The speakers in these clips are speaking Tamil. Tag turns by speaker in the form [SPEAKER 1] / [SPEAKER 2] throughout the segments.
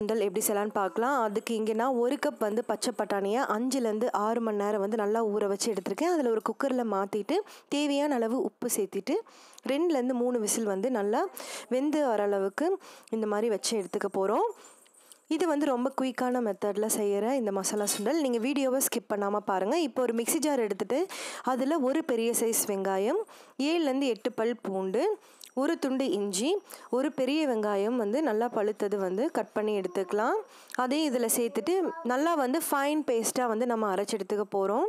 [SPEAKER 1] சுண்டல் எப்படி செய்யலான்னு பார்க்கலாம் அதுக்கு இங்கேனா ஒரு கப் வந்து பச்சை பட்டாணியை அஞ்சுலேருந்து ஆறு மணி நேரம் வந்து நல்லா ஊற வச்சு எடுத்திருக்கேன் அதில் ஒரு குக்கரில் மாற்றிட்டு தேவையான அளவு உப்பு சேர்த்திட்டு ரெண்டுலேருந்து மூணு விசில் வந்து நல்லா வெந்து வர அளவுக்கு இந்த மாதிரி வச்சு எடுத்துக்க போகிறோம் இது வந்து ரொம்ப குயிக்கான மெத்தடில் செய்கிற இந்த மசாலா சுண்டல் நீங்கள் வீடியோவை ஸ்கிப் பண்ணாமல் பாருங்கள் இப்போ ஒரு மிக்சி ஜார் எடுத்துகிட்டு அதில் ஒரு பெரிய சைஸ் வெங்காயம் ஏழுலேருந்து எட்டு பல் பூண்டு ஒரு துண்டு இஞ்சி ஒரு பெரிய வெங்காயம் வந்து நல்லா பழுத்தது வந்து கட் பண்ணி எடுத்துக்கலாம் அதையும் இதில் சேர்த்துட்டு நல்லா வந்து ஃபைன் பேஸ்ட்டாக வந்து நம்ம அரைச்சி எடுத்துக்க போகிறோம்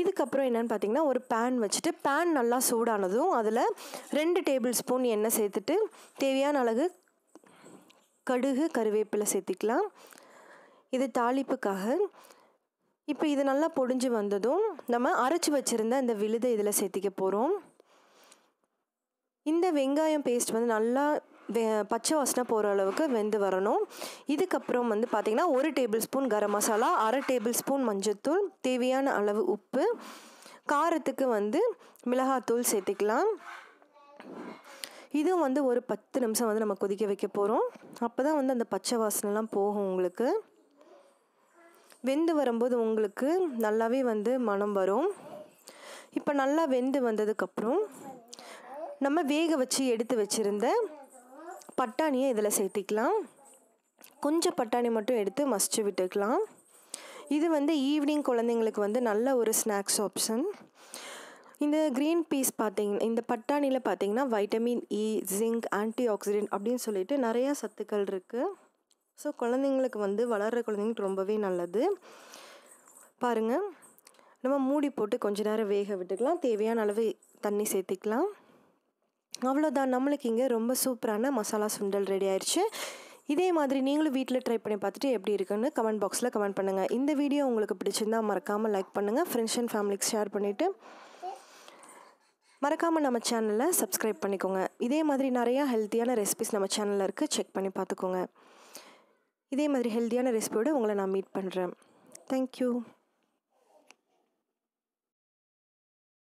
[SPEAKER 1] இதுக்கப்புறம் என்னென்னு பார்த்தீங்கன்னா ஒரு பேன் வச்சுட்டு பேன் நல்லா சூடானதும் அதில் ரெண்டு டேபிள் ஸ்பூன் எண்ணெய் சேர்த்துட்டு தேவையான அளவு கடுகு கருவேப்பிலை சேர்த்திக்கலாம் இது தாளிப்புக்காக இப்போ இது நல்லா பொடிஞ்சு வந்ததும் நம்ம அரைச்சி வச்சுருந்த இந்த விழுதை இதில் சேர்த்திக்க போகிறோம் இந்த வெங்காயம் பேஸ்ட் வந்து நல்லா வெ பச்சை வாசனை போகிற அளவுக்கு வெந்து வரணும் இதுக்கப்புறம் வந்து பார்த்திங்கன்னா ஒரு டேபிள் ஸ்பூன் கரம் மசாலா அரை டேபிள் ஸ்பூன் மஞ்சத்தூள் தேவையான அளவு உப்பு காரத்துக்கு வந்து மிளகாத்தூள் சேர்த்துக்கலாம் இதுவும் வந்து ஒரு பத்து நிமிஷம் வந்து நம்ம கொதிக்க வைக்க போகிறோம் அப்போ தான் வந்து அந்த பச்சை வாசனைலாம் போகும் உங்களுக்கு வெந்து வரும்போது உங்களுக்கு நல்லாவே வந்து மனம் வரும் இப்போ நல்லா வெந்து வந்ததுக்கப்புறம் நம்ம வேக வச்சு எடுத்து வச்சுருந்த பட்டாணியை இதில் சேர்த்திக்கலாம் கொஞ்சம் பட்டாணி மட்டும் எடுத்து மசிச்சு விட்டுக்கலாம் இது வந்து ஈவினிங் குழந்தைங்களுக்கு வந்து நல்ல ஒரு ஸ்நாக்ஸ் ஆப்ஷன் இந்த க்ரீன் பீஸ் பார்த்திங்க இந்த பட்டாணியில் பார்த்திங்கன்னா vitamin E e, zinc antioxidant அப்படின்னு சொல்லிட்டு நிறையா சத்துக்கள் இருக்குது ஸோ குழந்தைங்களுக்கு வந்து வளர்கிற குழந்தைங்களுக்கு ரொம்பவே நல்லது பாருங்கள் நம்ம மூடி போட்டு கொஞ்ச நேரம் வேக விட்டுக்கலாம் தேவையான அளவு தண்ணி சேர்த்துக்கலாம் அவ்வளோதான் நம்மளுக்கு இங்கே ரொம்ப சூப்பரான மசாலா சுண்டல் ரெடி ஆயிடுச்சு இதே மாதிரி நீங்களும் வீட்டில் ட்ரை பண்ணி பார்த்துட்டு எப்படி இருக்குன்னு கமெண்ட் பாக்ஸில் கமெண்ட் பண்ணுங்கள் இந்த வீடியோ உங்களுக்கு பிடிச்சிருந்தால் மறக்காமல் லைக் பண்ணுங்கள் ஃப்ரெண்ட்ஸ் அண்ட் ஃபேமிலிக்கு ஷேர் பண்ணிவிட்டு மறக்காமல் நம்ம சேனலை சப்ஸ்கிரைப் பண்ணிக்கோங்க இதே மாதிரி நிறையா ஹெல்த்தியான ரெசிபிஸ் நம்ம சேனலில் இருக்குது செக் பண்ணி பார்த்துக்கோங்க இதே மாதிரி ஹெல்த்தியான ரெசிபியோடு உங்களை நான் மீட் பண்ணுறேன் தேங்க்யூ